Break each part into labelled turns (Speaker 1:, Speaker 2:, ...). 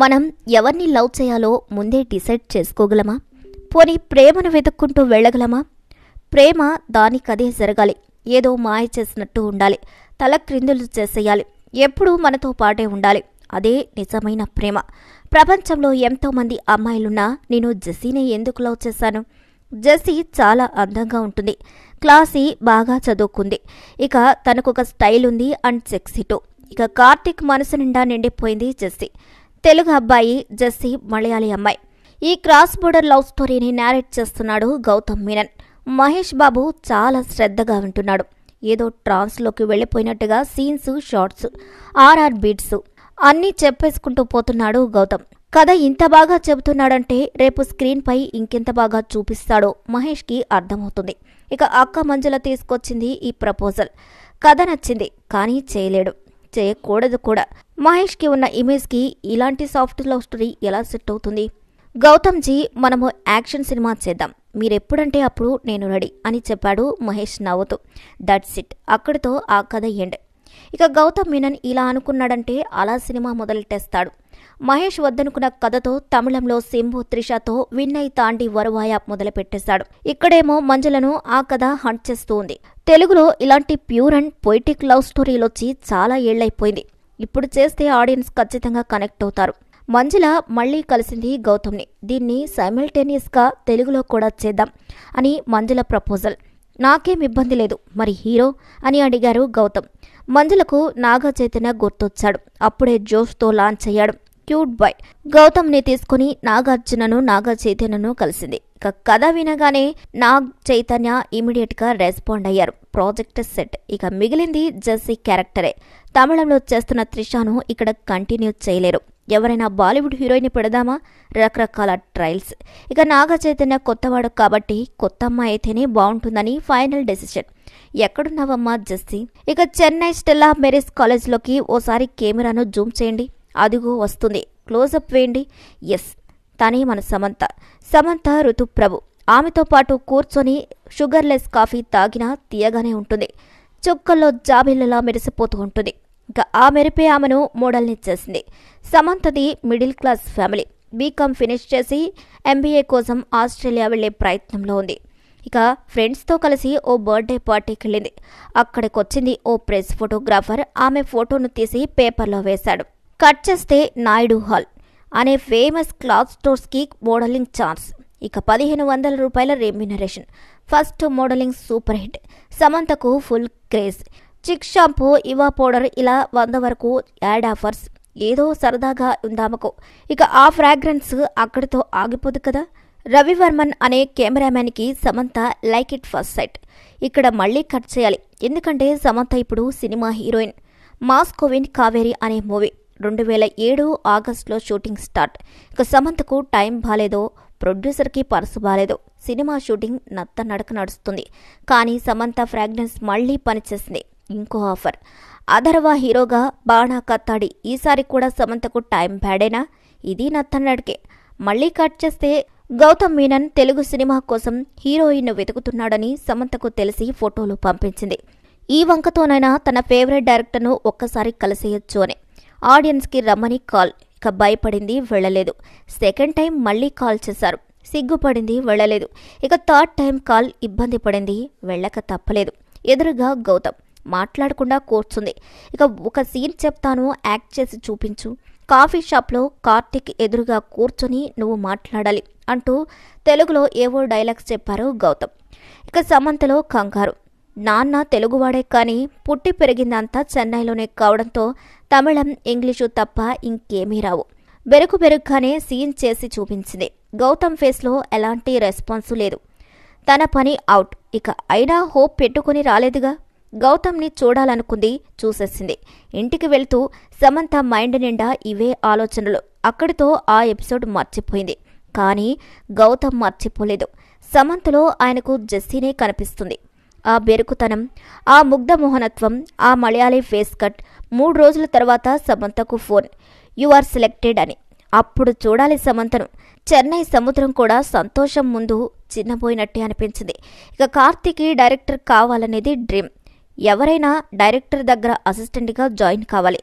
Speaker 1: మనం ఎవరిని లవ్ చేయాలో ముందే డిసైడ్ చేసుకోగలమా పోనీ ప్రేమను వెతుక్కుంటూ వెళ్ళగలమా ప్రేమ దానికదే జరగాలి ఏదో మాయ చేసినట్టు ఉండాలి తల క్రిందులు చేసేయాలి ఎప్పుడూ మనతో పాటే ఉండాలి అదే నిజమైన ప్రేమ ప్రపంచంలో ఎంతోమంది అమ్మాయిలున్నా నేను జెస్సీనే ఎందుకు లవ్ చేశాను జెస్సీ చాలా అందంగా ఉంటుంది క్లాసీ బాగా చదువుకుంది ఇక తనకొక స్టైల్ ఉంది అండ్ సెక్సీటో ఇక కార్తిక్ మనసు నిండా నిండిపోయింది జెస్సీ తెలుగు అబ్బాయి జెస్సీ మలయాళీ అమ్మాయి ఈ క్రాస్ బోర్డర్ లవ్ స్టోరీని నేరేట్ చేస్తున్నాడు గౌతమ్ మీనన్ మహేష్ బాబు చాలా శ్రద్ధగా వింటున్నాడు ఏదో ట్రాన్స్లోకి వెళ్ళిపోయినట్టుగా సీన్స్ షార్ట్స్ ఆర్ఆర్ బీట్స్ అన్నీ చెప్పేసుకుంటూ పోతున్నాడు గౌతమ్ కథ ఇంత బాగా చెబుతున్నాడంటే రేపు స్క్రీన్పై ఇంకెంత బాగా చూపిస్తాడో మహేష్కి అర్థమవుతుంది ఇక అక్క మంజుల తీసుకొచ్చింది ఈ ప్రపోజల్ కథ నచ్చింది కానీ చేయలేడు చేయకూడదు కూడా మహేష్కి ఉన్న ఇమేజ్కి ఇలాంటి సాఫ్ట్ లవ్ స్టోరీ ఎలా సెట్ అవుతుంది గౌతమ్జీ మనము యాక్షన్ సినిమా చేద్దాం మీరెప్పుడంటే అప్పుడు నేను రెడీ అని చెప్పాడు మహేష్ నవ్వుతూ దట్స్ ఇట్ అక్కడితో ఆ కథ ఎండ్ ఇక గౌతమ్ మీనన్ ఇలా అనుకున్నాడంటే అలా సినిమా మొదలెట్టేస్తాడు మహేష్ వద్దనుకున్న కథతో తమిళంలో శంభు త్రిషతో విన్నై తాండి వరవాయ మొదలుపెట్టేశాడు ఇక్కడేమో మంజులను ఆ కథ హంట్ చేస్తూ ఉంది తెలుగులో ఇలాంటి ప్యూర్ అండ్ పొయిటిక్ లవ్ స్టోరీలొచ్చి చాలా ఏళ్లైపోయింది ఇప్పుడు చేస్తే ఆడియన్స్ ఖచ్చితంగా కనెక్ట్ అవుతారు మంజుల మళ్లీ కలిసింది గౌతమ్ని దీన్ని గా తెలుగులో కూడా చేద్దాం అని మంజుల ప్రపోజల్ నాకేం ఇబ్బంది లేదు మరి హీరో అని అడిగారు గౌతమ్ మంజులకు నాగా చైతన్య గుర్తొచ్చాడు అప్పుడే జోష్తో లాంచ్ అయ్యాడు క్యూట్ బాయ్ గౌతమ్ని తీసుకుని నాగార్జునను నాగ చైతన్యను కలిసింది ఇక కథ వినగానే నాగ్ చైతన్య గా రెస్పాండ్ అయ్యారు ప్రాజెక్ట్ సెట్ ఇక మిగిలింది జెస్సీ క్యారెక్టరే తమిళంలో చేస్తున్న త్రిషాను ఇక్కడ కంటిన్యూ చేయలేరు ఎవరైనా బాలీవుడ్ హీరోయిన్ పెడదామా రకరకాల ట్రయల్స్ ఇక నాగ చైతన్య కొత్తవాడు కాబట్టి కొత్త అమ్మాయి అయితేనే బాగుంటుందని ఫైనల్ డెసిషన్ ఎక్కడున్నావమ్మా జస్సీ ఇక చెన్నై స్టెల్లా మెరిస్ కాలేజ్లోకి ఓసారి కెమెరాను జూమ్ చేయండి అదిగో వస్తుంది క్లోజప్ వేయండి ఎస్ తనే మన సమంత సమంత ఋతుప్రభు ఆమెతో పాటు కూర్చొని షుగర్లెస్ కాఫీ తాగినా తీయగానే ఉంటుంది చుక్కల్లో జాబిల్లలా మెరిసిపోతూ ఉంటుంది ఇంకా ఆ మెరిపే ఆమెను మోడల్ని చేసింది సమంతది middle class family BCom finish చేసి ఎంబీఏ కోసం ఆస్ట్రేలియా వెళ్లే ప్రయత్నంలో ఉంది ఇక ఫ్రెండ్స్తో కలిసి ఓ బర్త్డే పార్టీకి వెళ్ళింది అక్కడికొచ్చింది ఓ ప్రెస్ ఫోటోగ్రాఫర్ ఆమె ఫోటోను తీసి పేపర్లో వేశాడు కట్ చేస్తే నాయుడు హాల్ అనే ఫేమస్ క్లాత్ స్టోర్స్కి మోడలింగ్ ఛాన్స్ ఇక పదిహేను వందల రూపాయల remuneration first modelling super hit సమంతకు full craze Chik shampoo Eva powder ఇలా వంద వరకు యాడ్ ఆఫర్స్ ఏదో సరదాగా ఉందామకో ఇక ఆ ఫ్రాగ్రెన్స్ అక్కడితో ఆగిపోదు కదా రవివర్మన్ అనే కెమెరామెన్కి Samantha like it first sight ఇక్కడ మళ్ళీ కట్ చేయాలి ఎందుకంటే సమంత ఇప్పుడు సినిమా హీరోయిన్ మాస్కోవిన్ కావేరి అనే మూవీ రెండు వేల ఏడు ఆగస్టులో షూటింగ్ స్టార్ట్ ఇక సమంతకు టైం బాలేదో ప్రొడ్యూసర్కి పరసు బాలేదు సినిమా షూటింగ్ నత్త నడక నడుస్తుంది కానీ సమంత ఫ్రాగ్నెన్స్ మళ్లీ పనిచేసింది ఇంకో ఆఫర్ అధర్వ హీరోగా బాణా కత్తాడి ఈసారి కూడా సమంతకు టైం బ్యాడేనా ఇది నత్త నడకే మళ్లీ కట్ చేస్తే గౌతమ్ మీనన్ తెలుగు సినిమా కోసం హీరోయిన్ వెతుకుతున్నాడని సమంతకు తెలిసి ఫోటోలు పంపించింది ఈ వంకతోనైనా తన ఫేవరెట్ డైరెక్టర్ను ఒక్కసారి కలిసేయచ్చు అని ఆడియన్స్కి రమ్మని కాల్ ఇక భయపడింది వెళ్ళలేదు సెకండ్ టైం మళ్ళీ కాల్ చేశారు సిగ్గుపడింది వెళ్ళలేదు ఇక థర్డ్ టైం కాల్ ఇబ్బంది పడింది వెళ్ళక తప్పలేదు ఎదురుగా గౌతమ్ మాట్లాడకుండా కూర్చుంది ఇక ఒక సీన్ చెప్తాను యాక్ట్ చేసి చూపించు కాఫీ షాప్లో కార్తిక్ ఎదురుగా కూర్చొని నువ్వు మాట్లాడాలి అంటూ తెలుగులో ఏవో డైలాగ్స్ చెప్పారు గౌతమ్ ఇక సమంతలో కంగారు నాన్న తెలుగువాడే కానీ పుట్టి పెరిగిందంతా చెన్నైలోనే కావడంతో తమిళం ఇంగ్లీషు తప్ప ఇంకేమీ రావు బెరుకు బెరుగ్గానే సీన్ చేసి చూపించింది గౌతమ్ ఫేస్లో ఎలాంటి రెస్పాన్సు లేదు తన పని అవుట్ ఇక అయినా హోప్ పెట్టుకుని రాలేదుగా గౌతమ్ని చూడాలనుకుంది చూసేసింది ఇంటికి వెళ్తూ సమంత మైండ్ నిండా ఇవే ఆలోచనలు అక్కడితో ఆ ఎపిసోడ్ మర్చిపోయింది కానీ గౌతమ్ మర్చిపోలేదు సమంతలో ఆయనకు జెస్సీనే కనిపిస్తుంది ఆ బెరుకుతనం ఆ ముగ్ధ మోహనత్వం ఆ మలయాళీ ఫేస్ కట్ మూడు రోజుల తర్వాత సమంతకు ఫోన్ యు ఆర్ సెలెక్టెడ్ అని అప్పుడు చూడాలి సమంతను చెన్నై సముద్రం కూడా సంతోషం ముందు చిన్నపోయినట్టే అనిపించింది ఇక కార్తీకి డైరెక్టర్ కావాలనేది డ్రీమ్ ఎవరైనా డైరెక్టర్ దగ్గర అసిస్టెంట్గా జాయిన్ కావాలి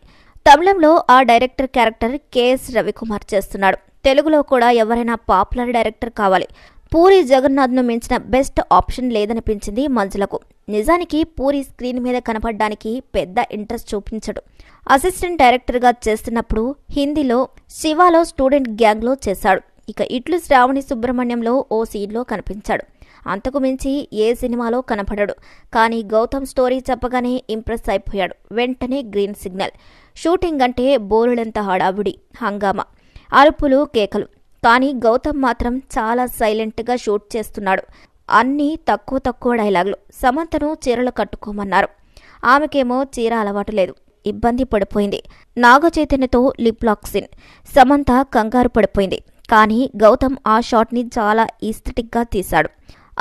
Speaker 1: తమిళంలో ఆ డైరెక్టర్ క్యారెక్టర్ కెఎస్ రవికుమార్ చేస్తున్నాడు తెలుగులో కూడా ఎవరైనా పాపులర్ డైరెక్టర్ కావాలి పూరి జగన్నాథ్ను మించిన బెస్ట్ ఆప్షన్ లేదనిపించింది మంజులకు నిజానికి పూరి స్క్రీన్ మీద కనపడడానికి పెద్ద ఇంట్రెస్ట్ చూపించడు అసిస్టెంట్ డైరెక్టర్గా చేస్తున్నప్పుడు హిందీలో శివాలో స్టూడెంట్ గ్యాంగ్లో చేశాడు ఇక ఇట్లు శ్రావణి సుబ్రహ్మణ్యంలో ఓ సీన్లో కనిపించాడు అంతకు మించి ఏ సినిమాలో కనపడడు కానీ గౌతమ్ స్టోరీ చెప్పగానే ఇంప్రెస్ అయిపోయాడు వెంటనే గ్రీన్ సిగ్నల్ షూటింగ్ అంటే బోరుడంత హడావుడి హంగామా అరుపులు కేకలు కానీ గౌతమ్ మాత్రం చాలా సైలెంట్గా షూట్ చేస్తున్నాడు అన్నీ తక్కువ తక్కువ డైలాగులు సమంతను చీరలు కట్టుకోమన్నారు ఆమెకేమో చీర అలవాటు లేదు ఇబ్బంది పడిపోయింది నాగచైతన్యతో లిప్ లాక్సిన్ సమంత కంగారు పడిపోయింది కానీ గౌతమ్ ఆ షాట్ని చాలా ఈస్థెటిక్గా తీశాడు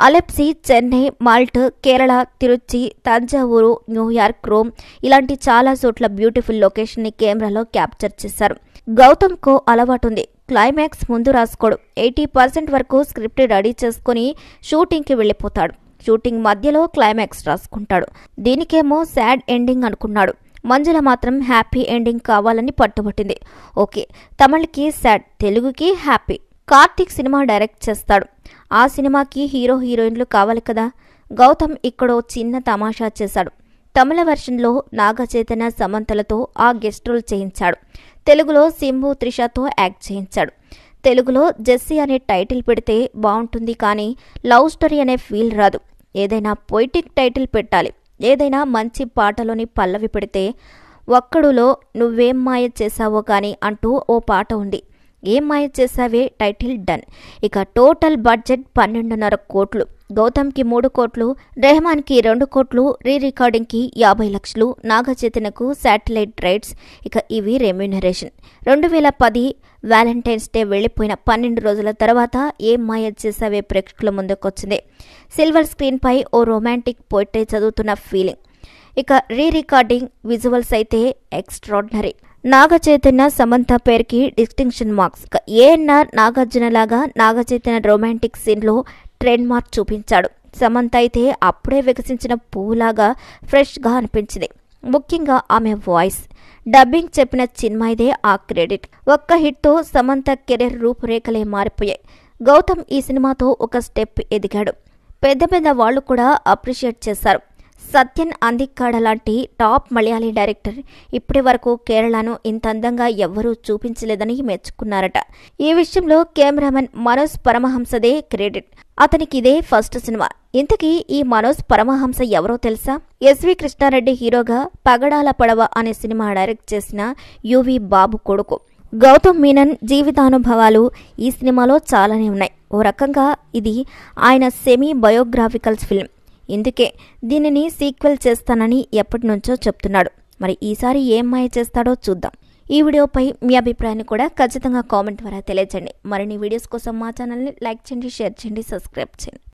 Speaker 1: అలెప్సీ చెన్నై మాల్ట్ కేరళ తిరుచి తంజావూరు న్యూయార్క్ రోమ్ ఇలాంటి చాలా చోట్ల బ్యూటిఫుల్ లొకేషన్ని కెమెరాలో క్యాప్చర్ చేశారు గౌతమ్కు అలవాటుంది క్లైమాక్స్ ముందు రాసుకోడు ఎయిటీ పర్సెంట్ వరకు స్క్రిప్ట్ రెడీ చేసుకుని షూటింగ్కి వెళ్ళిపోతాడు షూటింగ్ మధ్యలో క్లైమాక్స్ రాసుకుంటాడు దీనికేమో శాడ్ ఎండింగ్ అనుకున్నాడు మంజుల మాత్రం హ్యాపీ ఎండింగ్ కావాలని పట్టుబట్టింది ఓకే తమిళ్కి సాడ్ తెలుగుకి హ్యాపీ కార్తీక్ సినిమా డైరెక్ట్ చేస్తాడు ఆ సినిమాకి హీరో హీరోయిన్లు కావాలి కదా గౌతమ్ ఇక్కడో చిన్న తమాషా చేశాడు తమిళ వర్షన్లో నాగచైతన్య సమంతలతో ఆ గెస్ట్ రోల్ చేయించాడు తెలుగులో సింబు త్రిషతో యాక్ట్ చేయించాడు తెలుగులో జెస్సీ అనే టైటిల్ పెడితే బాగుంటుంది కానీ లవ్ స్టోరీ అనే ఫీల్ రాదు ఏదైనా పొయిటిక్ టైటిల్ పెట్టాలి ఏదైనా మంచి పాటలోని పల్లవి పెడితే ఒక్కడులో నువ్వేం మాయ చేశావో కానీ అంటూ ఓ పాట ఉంది ఏం మాయ చేశావే టైటిల్ డన్ ఇక టోటల్ బడ్జెట్ పన్నెండున్నర కోట్లు గౌతమ్కి మూడు కోట్లు రెహమాన్కి రెండు కోట్లు రీ రికార్డింగ్కి యాభై లక్షలు నాగచేతనకు శాటిలైట్ రైట్స్ ఇక ఇవి రెమ్యూనరేషన్ రెండు వేల పది వ్యాలంటైన్స్ డే వెళ్లిపోయిన పన్నెండు రోజుల తర్వాత ఏం మాయ చేసావే ప్రేక్షకుల ముందుకొచ్చింది సిల్వర్ స్క్రీన్పై ఓ రొమాంటిక్ పోయిటరీ చదువుతున్న ఫీలింగ్ ఇక రీ రికార్డింగ్ విజువల్స్ అయితే ఎక్స్ట్రాడినరీ నాగచైతన్య సమంత పేరుకి డిస్టింక్షన్ మార్క్స్ ఏఎన్ఆర్ నాగార్జున లాగా నాగచైతన్య రొమాంటిక్ సీన్లో ట్రెండ్ మార్క్ చూపించాడు సమంత అయితే అప్పుడే వికసించిన పువ్వులాగా ఫ్రెష్గా అనిపించింది ముఖ్యంగా ఆమె వాయిస్ డబ్బింగ్ చెప్పిన చిన్మయిదే ఆ క్రెడిట్ ఒక్క హిట్తో సమంత కెరీర్ రూపురేఖలే మారిపోయాయి గౌతమ్ ఈ సినిమాతో ఒక స్టెప్ ఎదిగాడు పెద్ద పెద్ద వాళ్ళు కూడా అప్రిషియేట్ చేశారు సత్యన్ అందిక్కాడ లాంటి టాప్ మలయాళీ డైరెక్టర్ ఇప్పటి వరకు కేరళను ఇంత అందంగా ఎవ్వరూ చూపించలేదని మెచ్చుకున్నారట ఈ విషయంలో కెమెరామెన్ మనోజ్ పరమహంసదే క్రెడిట్ అతనికి ఇదే ఫస్ట్ సినిమా ఇంతకీ ఈ మనోజ్ పరమహంస ఎవరో తెలుసా ఎస్వి కృష్ణారెడ్డి హీరోగా పగడాల పడవ అనే సినిమా డైరెక్ట్ చేసిన యువి బాబు కొడుకు గౌతమ్ మీనన్ జీవితానుభవాలు ఈ సినిమాలో చాలానే ఉన్నాయి ఓ రకంగా ఇది ఆయన సెమీ బయోగ్రాఫికల్స్ ఫిల్మ్ ఇందుకే దీనిని సీక్వెల్ చేస్తానని ఎప్పటి నుంచో చెప్తున్నాడు మరి ఈసారి ఏం మాయ చేస్తాడో చూద్దాం ఈ వీడియోపై మీ అభిప్రాయాన్ని కూడా ఖచ్చితంగా కామెంట్ ద్వారా తెలియజేయండి మరిన్ని వీడియోస్ కోసం మా ఛానల్ని లైక్ చేయండి షేర్ చేయండి సబ్స్క్రైబ్ చేయండి